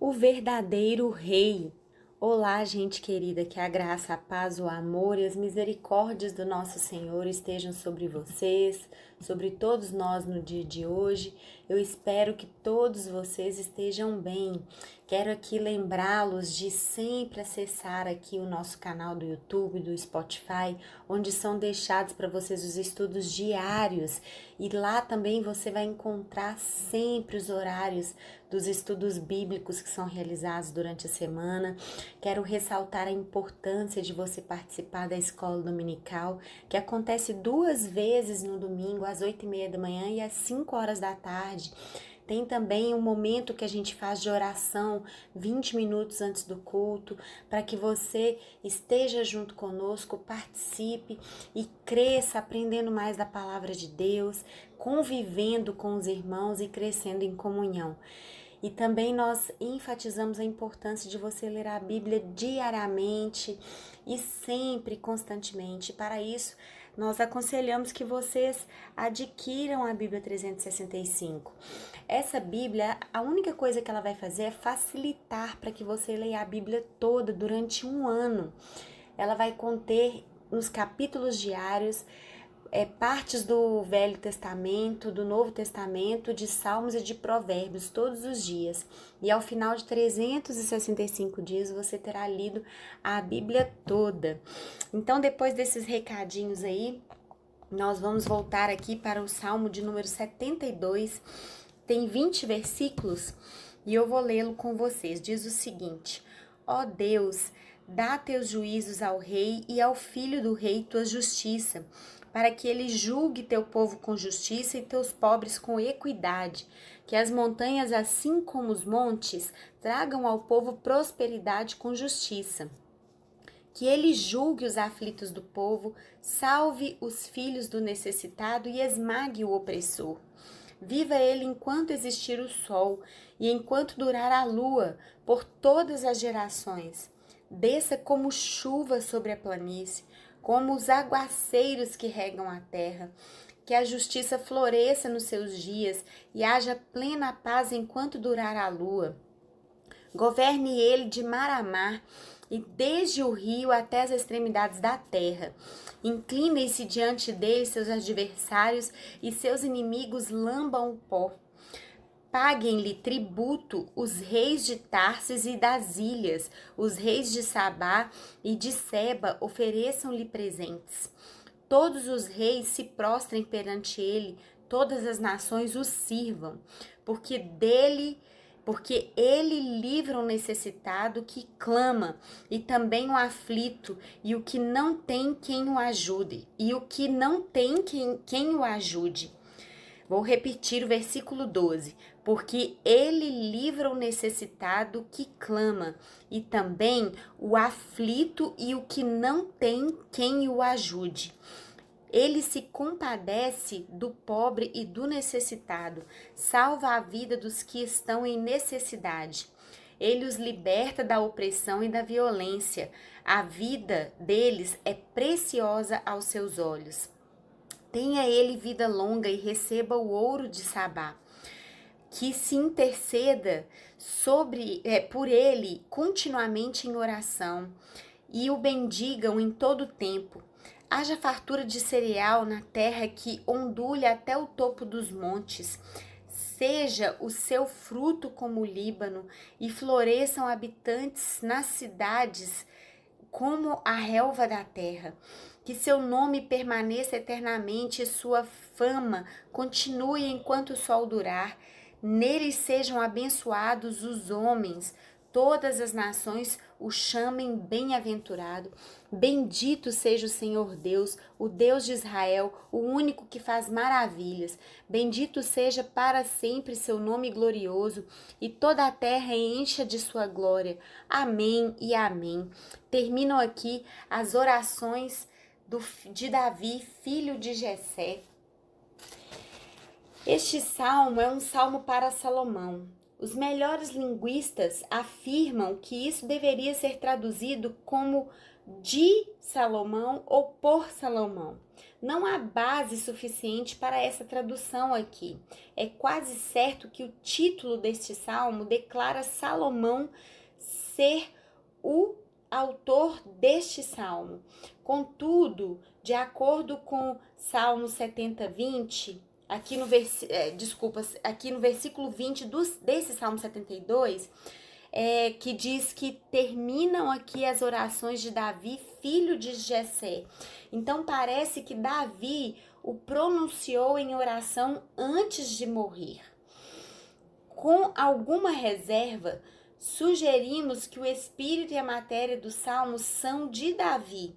o verdadeiro Rei. Olá, gente querida, que a graça, a paz, o amor e as misericórdias do nosso Senhor estejam sobre vocês, sobre todos nós no dia de hoje. Eu espero que todos vocês estejam bem. Quero aqui lembrá-los de sempre acessar aqui o nosso canal do YouTube, do Spotify, onde são deixados para vocês os estudos diários. E lá também você vai encontrar sempre os horários dos estudos bíblicos que são realizados durante a semana. Quero ressaltar a importância de você participar da escola dominical, que acontece duas vezes no domingo às oito e meia da manhã e às cinco horas da tarde. Tem também um momento que a gente faz de oração 20 minutos antes do culto, para que você esteja junto conosco, participe e cresça aprendendo mais da palavra de Deus, convivendo com os irmãos e crescendo em comunhão. E também nós enfatizamos a importância de você ler a Bíblia diariamente e sempre, constantemente. Para isso, nós aconselhamos que vocês adquiram a Bíblia 365. Essa Bíblia, a única coisa que ela vai fazer é facilitar para que você leia a Bíblia toda durante um ano. Ela vai conter nos capítulos diários é, partes do Velho Testamento, do Novo Testamento, de Salmos e de Provérbios todos os dias. E ao final de 365 dias você terá lido a Bíblia toda. Então, depois desses recadinhos aí, nós vamos voltar aqui para o Salmo de número 72. Tem 20 versículos e eu vou lê-lo com vocês. Diz o seguinte: Ó oh Deus, dá teus juízos ao rei e ao filho do rei tua justiça para que ele julgue teu povo com justiça e teus pobres com equidade. Que as montanhas, assim como os montes, tragam ao povo prosperidade com justiça. Que ele julgue os aflitos do povo, salve os filhos do necessitado e esmague o opressor. Viva ele enquanto existir o sol e enquanto durar a lua, por todas as gerações. Desça como chuva sobre a planície, como os aguaceiros que regam a terra. Que a justiça floresça nos seus dias e haja plena paz enquanto durar a lua. Governe ele de mar a mar e desde o rio até as extremidades da terra. Inclinem-se diante dele seus adversários e seus inimigos lambam o pó. Paguem-lhe tributo os reis de Tarses e das ilhas, os reis de Sabá e de Seba ofereçam-lhe presentes. Todos os reis se prostrem perante ele, todas as nações o sirvam, porque dele, porque ele livra o necessitado que clama, e também o aflito, e o que não tem quem o ajude, e o que não tem quem, quem o ajude Vou repetir o versículo 12: Porque ele livra o necessitado que clama, e também o aflito e o que não tem quem o ajude. Ele se compadece do pobre e do necessitado, salva a vida dos que estão em necessidade. Ele os liberta da opressão e da violência. A vida deles é preciosa aos seus olhos. Tenha ele vida longa e receba o ouro de Sabá. Que se interceda sobre é, por ele continuamente em oração e o bendigam em todo o tempo. Haja fartura de cereal na terra que ondule até o topo dos montes. Seja o seu fruto como o Líbano e floresçam habitantes nas cidades como a relva da terra que seu nome permaneça eternamente e sua fama continue enquanto o sol durar. Neles sejam abençoados os homens, todas as nações o chamem bem-aventurado. Bendito seja o Senhor Deus, o Deus de Israel, o único que faz maravilhas. Bendito seja para sempre seu nome glorioso, e toda a terra encha de sua glória. Amém e amém. Terminam aqui as orações do, de Davi, filho de Jessé. Este salmo é um salmo para Salomão. Os melhores linguistas afirmam que isso deveria ser traduzido como de Salomão ou por Salomão. Não há base suficiente para essa tradução aqui. É quase certo que o título deste salmo declara Salomão ser o autor deste salmo. Contudo, de acordo com Salmo 70, 20, aqui no, vers... É, desculpa, aqui no versículo 20 dos, desse Salmo 72, é, que diz que terminam aqui as orações de Davi, filho de Jessé. Então parece que Davi o pronunciou em oração antes de morrer. Com alguma reserva, Sugerimos que o espírito e a matéria do salmo são de Davi,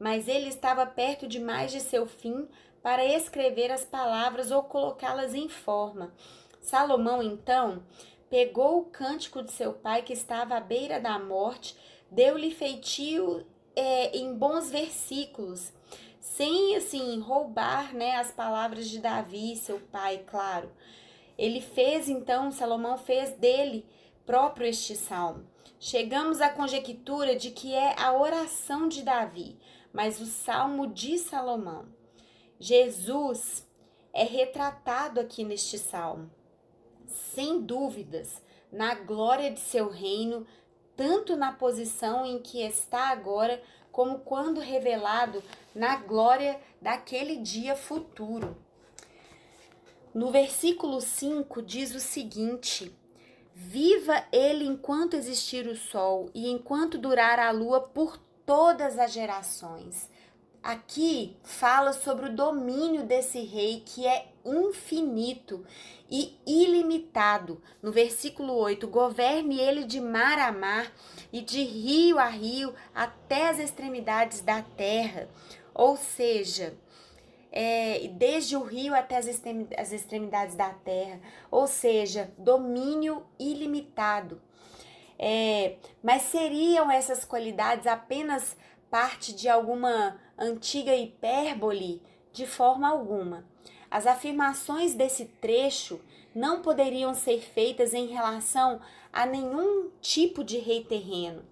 mas ele estava perto demais de seu fim para escrever as palavras ou colocá-las em forma. Salomão, então, pegou o cântico de seu pai que estava à beira da morte, deu-lhe feitio é, em bons versículos, sem assim roubar né, as palavras de Davi, seu pai, claro. Ele fez então, Salomão fez dele próprio este salmo. Chegamos à conjectura de que é a oração de Davi, mas o salmo de Salomão. Jesus é retratado aqui neste salmo. Sem dúvidas, na glória de seu reino, tanto na posição em que está agora, como quando revelado na glória daquele dia futuro. No versículo 5 diz o seguinte: Viva ele enquanto existir o sol e enquanto durar a lua por todas as gerações. Aqui fala sobre o domínio desse rei que é infinito e ilimitado. No versículo 8: governe ele de mar a mar e de rio a rio até as extremidades da terra. Ou seja, é, desde o rio até as, as extremidades da terra, ou seja, domínio ilimitado. É, mas seriam essas qualidades apenas parte de alguma antiga hipérbole? De forma alguma. As afirmações desse trecho não poderiam ser feitas em relação a nenhum tipo de rei terreno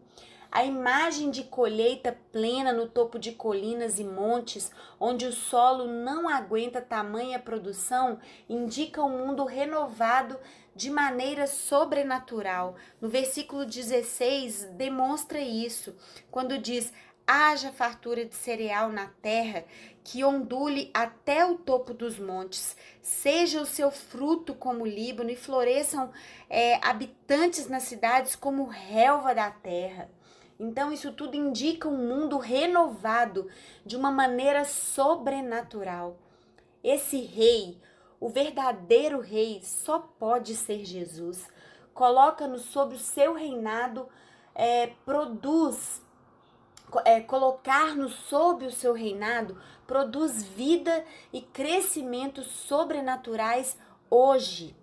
a imagem de colheita plena no topo de colinas e montes, onde o solo não aguenta tamanha produção, indica um mundo renovado de maneira sobrenatural. No versículo 16 demonstra isso, quando diz: haja fartura de cereal na terra, que ondule até o topo dos montes, seja o seu fruto como Líbano e floresçam é, habitantes nas cidades como relva da terra. Então, isso tudo indica um mundo renovado de uma maneira sobrenatural. Esse rei, o verdadeiro rei, só pode ser Jesus. Coloca-nos sobre o seu reinado, é, produz, é, colocar-nos sob o seu reinado, produz vida e crescimento sobrenaturais hoje.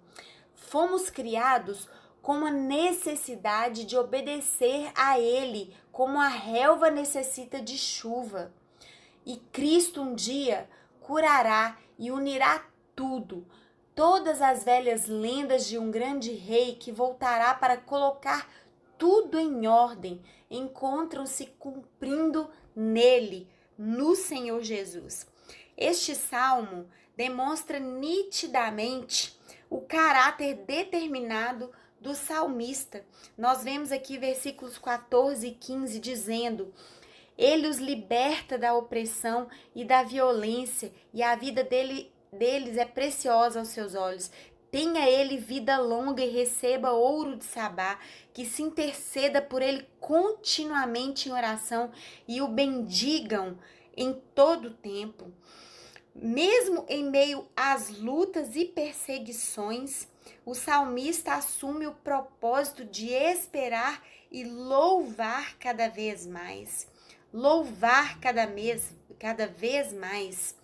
Fomos criados como a necessidade de obedecer a Ele, como a relva necessita de chuva. E Cristo um dia curará e unirá tudo, todas as velhas lendas de um grande rei que voltará para colocar tudo em ordem, encontram-se cumprindo nele, no Senhor Jesus. Este salmo demonstra nitidamente o caráter determinado do salmista. Nós vemos aqui versículos 14 e 15 dizendo: Ele os liberta da opressão e da violência, e a vida dele, deles é preciosa aos seus olhos. Tenha ele vida longa e receba ouro de Sabá, que se interceda por ele continuamente em oração e o bendigam em todo o tempo. Mesmo em meio às lutas e perseguições, o salmista assume o propósito de esperar e louvar cada vez mais. Louvar cada, mes cada vez mais.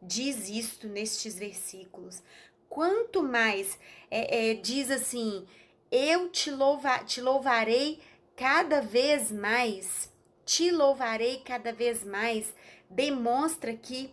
Diz isto nestes versículos. Quanto mais é, é, diz assim, eu te, louva, te louvarei cada vez mais, te louvarei cada vez mais, demonstra que,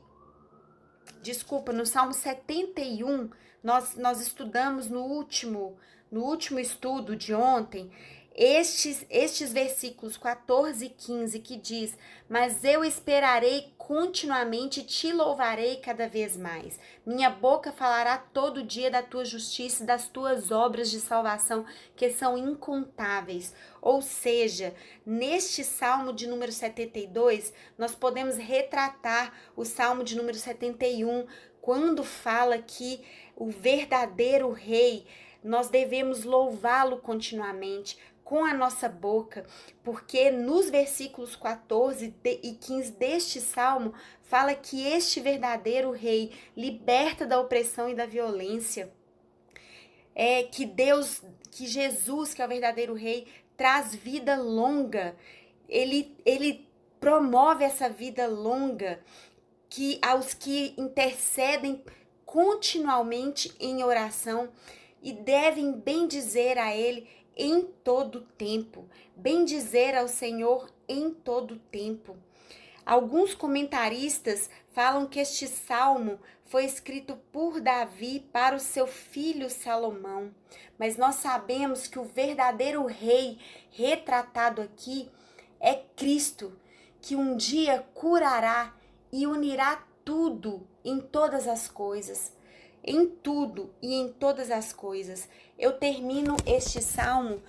desculpa, no Salmo 71, nós, nós estudamos no último, no último estudo de ontem estes, estes versículos 14 e 15 que diz: Mas eu esperarei continuamente, te louvarei cada vez mais. Minha boca falará todo dia da tua justiça e das tuas obras de salvação, que são incontáveis. Ou seja, neste salmo de número 72, nós podemos retratar o salmo de número 71 quando fala que o verdadeiro rei, nós devemos louvá-lo continuamente com a nossa boca, porque nos versículos 14 e 15 deste salmo fala que este verdadeiro rei liberta da opressão e da violência. É que Deus, que Jesus, que é o verdadeiro rei, traz vida longa. Ele ele promove essa vida longa que aos que intercedem continuamente em oração e devem bendizer a ele em todo tempo, bendizer ao Senhor em todo tempo. Alguns comentaristas falam que este salmo foi escrito por Davi para o seu filho Salomão, mas nós sabemos que o verdadeiro rei retratado aqui é Cristo, que um dia curará e unirá tudo em todas as coisas. Em tudo e em todas as coisas. Eu termino este salmo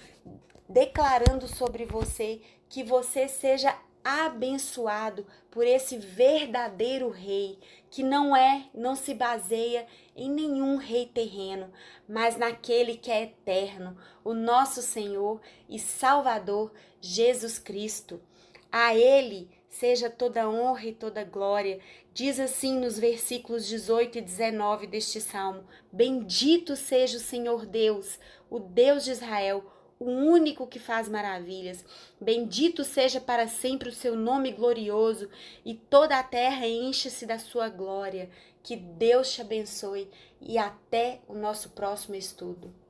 declarando sobre você que você seja abençoado por esse verdadeiro rei, que não é, não se baseia em nenhum rei terreno, mas naquele que é eterno, o nosso Senhor e Salvador Jesus Cristo. A ele seja toda honra e toda glória. Diz assim nos versículos 18 e 19 deste salmo: Bendito seja o Senhor Deus, o Deus de Israel, o único que faz maravilhas. Bendito seja para sempre o seu nome glorioso, e toda a terra encha-se da sua glória. Que Deus te abençoe e até o nosso próximo estudo.